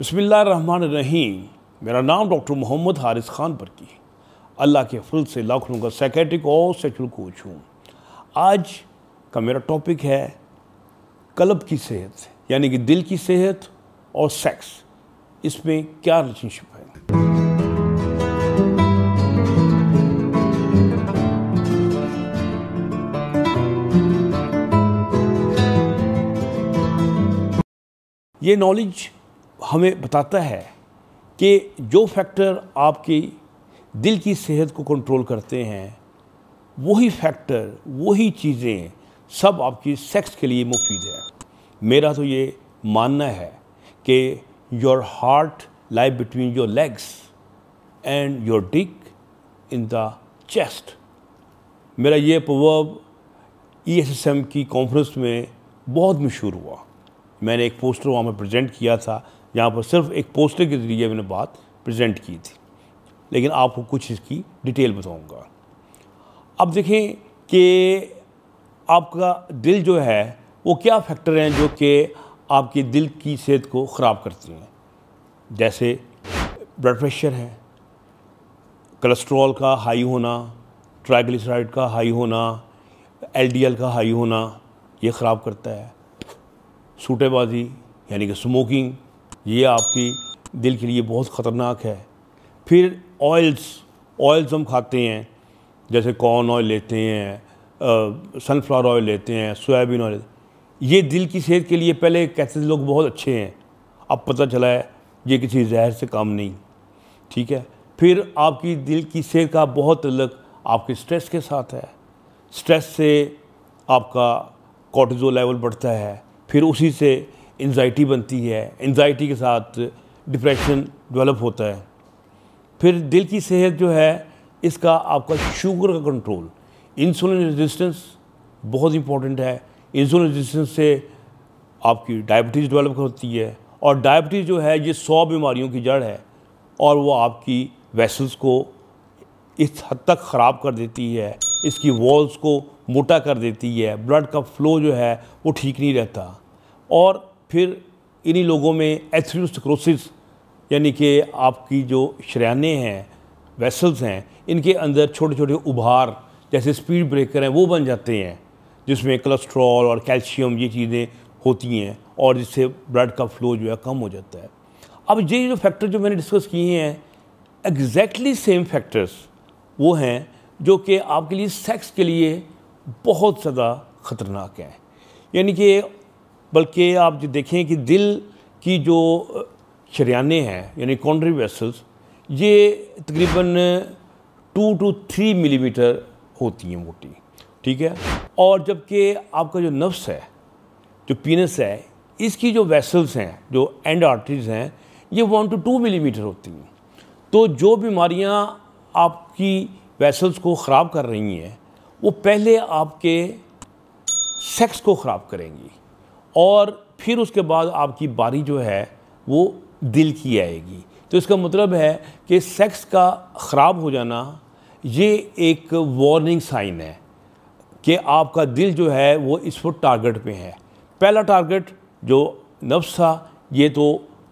रही मेरा नाम डॉक्टर मोहम्मद हारिस ख़ान पर की अल्लाह के फल से लाखों का सेक्रेटिक और सेचुल कोच हूँ आज का मेरा टॉपिक है कलब की सेहत यानी कि दिल की सेहत और सेक्स इसमें क्या रिलेशनशिप है ये नॉलेज हमें बताता है कि जो फैक्टर आपकी दिल की सेहत को कंट्रोल करते हैं वही फैक्टर वही चीज़ें सब आपकी सेक्स के लिए मुफीद है मेरा तो ये मानना है कि your heart live between your legs and your dick in the chest मेरा ये proverb E S S M की कॉन्फ्रेंस में बहुत मशहूर हुआ मैंने एक पोस्टर वहाँ पर प्रेजेंट किया था यहाँ पर सिर्फ एक पोस्टर के ज़रिए मैंने बात प्रेजेंट की थी लेकिन आपको कुछ इसकी डिटेल बताऊँगा अब देखें कि आपका दिल जो है वो क्या फैक्टर हैं जो कि आपके दिल की सेहत को ख़राब करती हैं जैसे ब्लड प्रेशर है कोलेस्ट्रॉल का हाई होना ट्राइग्लिसराइड का हाई होना एलडीएल का हाई होना ये ख़राब करता है सूटेबाजी यानी कि स्मोकिंग ये आपकी दिल के लिए बहुत ख़तरनाक है फिर ऑयल्स ऑयल्स हम खाते हैं जैसे कॉर्न ऑयल लेते हैं सनफ्लावर ऑयल लेते हैं सोयाबीन ऑयल ये दिल की सेहत के लिए पहले कहते थे लोग बहुत अच्छे हैं अब पता चला है ये किसी जहर से काम नहीं ठीक है फिर आपकी दिल की सेहत का बहुत अलग आपके स्ट्रेस के साथ है स्ट्रेस से आपका कॉटिजो लेवल बढ़ता है फिर उसी से एनजाइटी बनती है एनजाइटी के साथ डिप्रेशन डेवलप होता है फिर दिल की सेहत जो है इसका आपका शुगर का कंट्रोल इंसुलिन रेजिस्टेंस बहुत इम्पॉर्टेंट है इंसुलिन रेजिस्टेंस से आपकी डायबिटीज़ डेवलप होती है और डायबिटीज़ जो है ये सौ बीमारियों की जड़ है और वो आपकी वेसल्स को इस हद तक ख़राब कर देती है इसकी वॉल्स को मोटा कर देती है ब्लड का फ्लो जो है वो ठीक नहीं रहता और फिर इन्हीं लोगों में एथ्रियोस्क्रोसिस यानी कि आपकी जो शराने हैं वेसल्स हैं इनके अंदर छोटे छोटे उभार जैसे स्पीड ब्रेकर हैं वो बन जाते हैं जिसमें कोलेस्ट्रॉल और कैल्शियम ये चीज़ें होती हैं और जिससे ब्लड का फ्लो जो है कम हो जाता है अब ये जो फैक्टर जो मैंने डिस्कस किए हैं एग्जैक्टली सेम फैक्टर्स वो हैं जो कि आपके लिए सेक्स के लिए बहुत ज़्यादा ख़तरनाक हैं यानी कि बल्कि आप जो देखें कि दिल की जो शरियाने हैं यानी कॉन्ड्री वेसल्स ये तकरीबन टू टू थ्री मिलीमीटर होती हैं मोटी ठीक है और जबकि आपका जो नफ्स है जो पीनस है इसकी जो वेसल्स हैं जो एंड आर्टरीज हैं ये वन टू टू मिलीमीटर होती हैं तो जो बीमारियां आपकी वेसल्स को ख़राब कर रही हैं वो पहले आपके सेक्स को ख़राब करेंगी और फिर उसके बाद आपकी बारी जो है वो दिल की आएगी तो इसका मतलब है कि सेक्स का ख़राब हो जाना ये एक वार्निंग साइन है कि आपका दिल जो है वो इस वक्त टारगेट पे है पहला टारगेट जो नफ्स था ये तो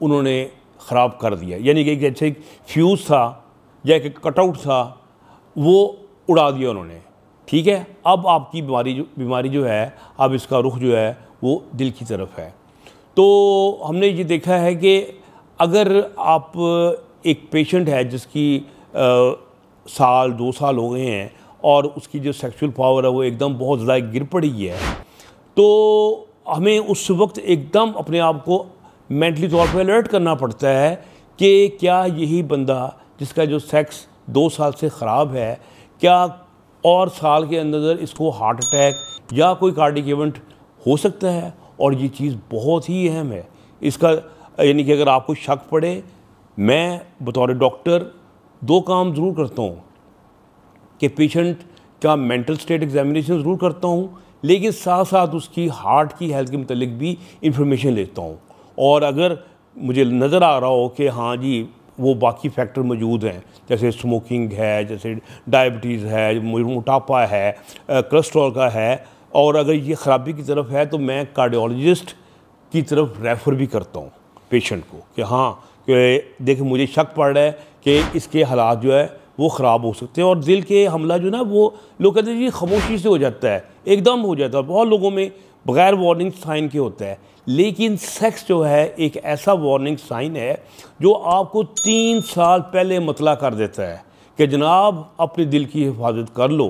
उन्होंने ख़राब कर दिया यानी कि एक अच्छे फ्यूज़ था या एक कटआउट था वो उड़ा दिया उन्होंने ठीक है अब आपकी बीमारी जो बीमारी जो है अब इसका रुख जो है वो दिल की तरफ है तो हमने ये देखा है कि अगर आप एक पेशेंट है जिसकी आ, साल दो साल हो गए हैं और उसकी जो सेक्सुअल पावर है वो एकदम बहुत ज़्यादा गिर पड़ी है तो हमें उस वक्त एकदम अपने आप को मेंटली तौर पे अलर्ट करना पड़ता है कि क्या यही बंदा जिसका जो सेक्स दो साल से ख़राब है क्या और साल के अंदर इसको हार्ट अटैक या कोई कार्डिक इवेंट हो सकता है और ये चीज़ बहुत ही अहम है इसका यानी कि अगर आपको शक पड़े मैं बतौर डॉक्टर दो काम ज़रूर करता हूँ कि पेशेंट का मेंटल स्टेट एग्जामिनेशन ज़रूर करता हूँ लेकिन साथ साथ उसकी हार्ट की हेल्थ के मतलब भी इंफॉर्मेशन लेता हूँ और अगर मुझे नज़र आ रहा हो कि हाँ जी वो बाकी फैक्टर मौजूद हैं जैसे स्मोकिंग है जैसे डायबिटीज़ है मोटापा है कोलेस्ट्रॉल का है और अगर ये ख़राबी की तरफ है तो मैं कार्डियोलॉजिस्ट की तरफ रेफ़र भी करता हूँ पेशेंट को कि हाँ कि देख मुझे शक पड़ रहा है कि इसके हालात जो है वो ख़राब हो सकते हैं और दिल के हमला जो ना वो लोग कहते हैं जी खामोशी से हो जाता है एकदम हो जाता है बहुत लोगों में बगैर वार्निंग साइन के होता है लेकिन सेक्स जो है एक ऐसा वार्निंग साइन है जो आपको तीन साल पहले मतला कर देता है कि जनाब अपने दिल की हिफाजत कर लो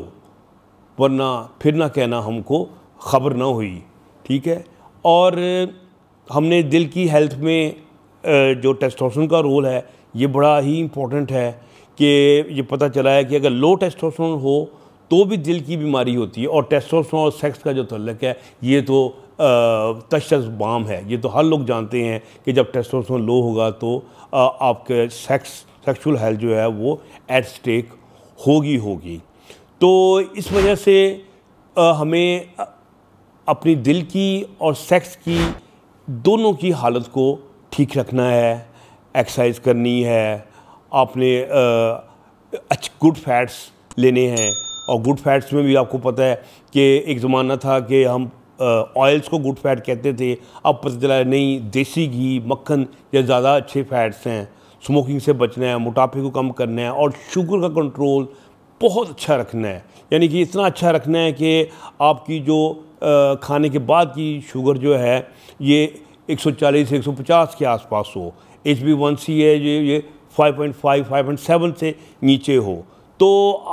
वरना फिर ना कहना हमको ख़बर ना हुई ठीक है और हमने दिल की हेल्थ में जो टेस्टोस्टेरोन का रोल है ये बड़ा ही इम्पोर्टेंट है कि ये पता चला है कि अगर लो टेस्टोस्टेरोन हो तो भी दिल की बीमारी होती है और टेस्टोस्टेरोन और सेक्स का जो तल्लक है ये तो तशस बाम है ये तो हर लोग जानते हैं कि जब टेस्टोस्टेरोन लो होगा तो आपके सेक्स सेक्सुअल हेल्थ जो है वो एट स्टेक होगी होगी तो इस वजह से हमें अपनी दिल की और सेक्स की दोनों की हालत को ठीक रखना है एक्सरसाइज करनी है आपने अच्छे गुड फैट्स लेने हैं और गुड फैट्स में भी आपको पता है कि एक ज़माना था कि हम ऑयल्स को गुड फैट कहते थे अब पता चला नहीं देसी घी मक्खन ये ज़्यादा अच्छे फैट्स हैं स्मोकिंग से बचना है मोटापे को कम करना है और शुगर का कंट्रोल बहुत अच्छा रखना है यानी कि इतना अच्छा रखना है कि आपकी जो खाने के बाद की शुगर जो है ये 140 से 150 के आसपास हो एच बी वन सी है ये ये 5.5 5.7 से नीचे हो तो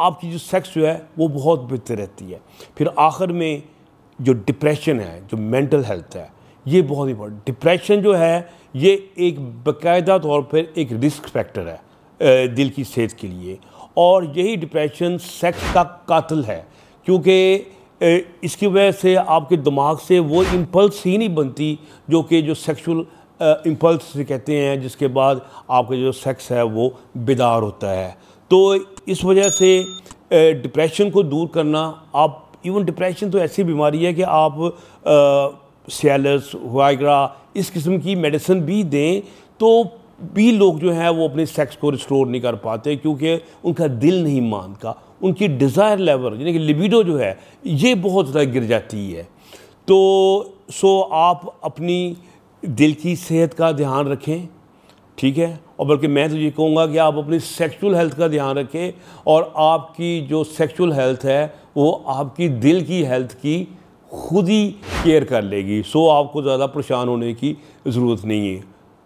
आपकी जो सेक्स जो है वो बहुत बेहतर रहती है फिर आखिर में जो डिप्रेशन है जो मेंटल हेल्थ है ये बहुत इंपॉर्टेंट डिप्रेशन जो है ये एक बाकायदा तौर पर एक रिस्क फैक्टर है दिल की सेहत के लिए और यही डिप्रेशन सेक्स का कातिल है क्योंकि इसकी वजह से आपके दिमाग से वो इम्पल्स ही नहीं बनती जो कि जो सेक्सुअल इम्पल्स से कहते हैं जिसके बाद आपका जो सेक्स है वो बेदार होता है तो इस वजह से डिप्रेशन को दूर करना आप इवन डिप्रेशन तो ऐसी बीमारी है कि आप सेलस वाइगरा इस किस्म की मेडिसिन भी दें तो भी लोग जो हैं वो अपने सेक्स को रिस्टोर नहीं कर पाते क्योंकि उनका दिल नहीं मानता उनकी डिज़ायर लेवल यानी कि लिबिडो जो है ये बहुत ज़्यादा गिर जाती है तो सो आप अपनी दिल की सेहत का ध्यान रखें ठीक है और बल्कि मैं तो ये कहूँगा कि आप अपनी सेक्सुअल हेल्थ का ध्यान रखें और आपकी जो सेक्सुअल हेल्थ है वो आपकी दिल की हेल्थ की खुद ही केयर कर लेगी सो आपको ज़्यादा परेशान होने की ज़रूरत नहीं है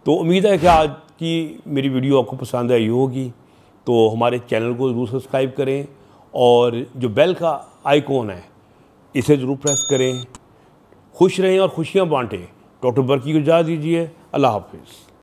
तो उम्मीद है कि आज की मेरी वीडियो आपको पसंद आई होगी तो हमारे चैनल को ज़रूर सब्सक्राइब करें और जो बेल का आइकॉन है इसे ज़रूर प्रेस करें खुश रहें और खुशियाँ बांटें डॉक्टर बर्की को इजाज़त दीजिए अल्लाह हाफिज़